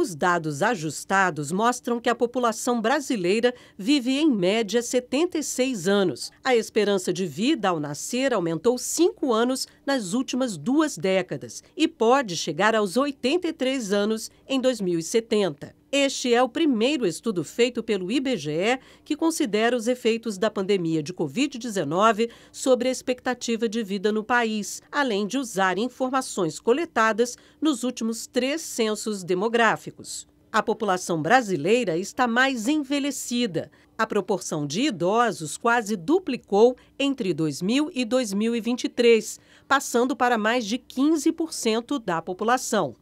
Os dados ajustados mostram que a população brasileira vive em média 76 anos. A esperança de vida ao nascer aumentou 5 anos nas últimas duas décadas e pode chegar aos 83 anos em 2070. Este é o primeiro estudo feito pelo IBGE que considera os efeitos da pandemia de Covid-19 sobre a expectativa de vida no país, além de usar informações coletadas nos últimos três censos demográficos. A população brasileira está mais envelhecida. A proporção de idosos quase duplicou entre 2000 e 2023, passando para mais de 15% da população.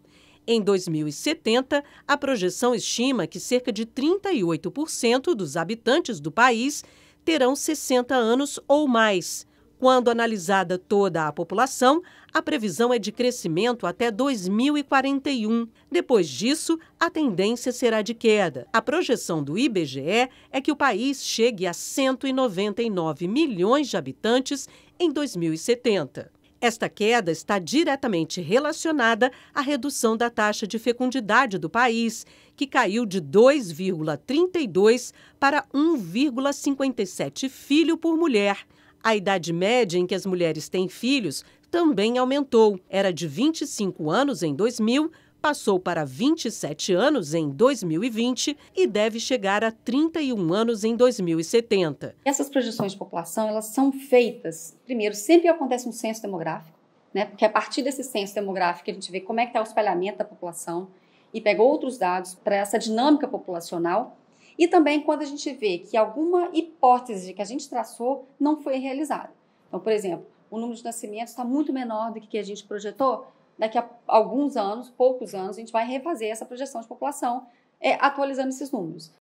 Em 2070, a projeção estima que cerca de 38% dos habitantes do país terão 60 anos ou mais. Quando analisada toda a população, a previsão é de crescimento até 2041. Depois disso, a tendência será de queda. A projeção do IBGE é que o país chegue a 199 milhões de habitantes em 2070. Esta queda está diretamente relacionada à redução da taxa de fecundidade do país, que caiu de 2,32 para 1,57 filho por mulher. A idade média em que as mulheres têm filhos também aumentou. Era de 25 anos em 2000 passou para 27 anos em 2020 e deve chegar a 31 anos em 2070. Essas projeções de população, elas são feitas, primeiro, sempre acontece um censo demográfico, né? Porque a partir desse censo demográfico a gente vê como é que está o espalhamento da população e pega outros dados para essa dinâmica populacional. E também quando a gente vê que alguma hipótese que a gente traçou não foi realizada. Então, por exemplo, o número de nascimentos está muito menor do que a gente projetou, daqui a alguns anos, poucos anos, a gente vai refazer essa projeção de população, é, atualizando esses números.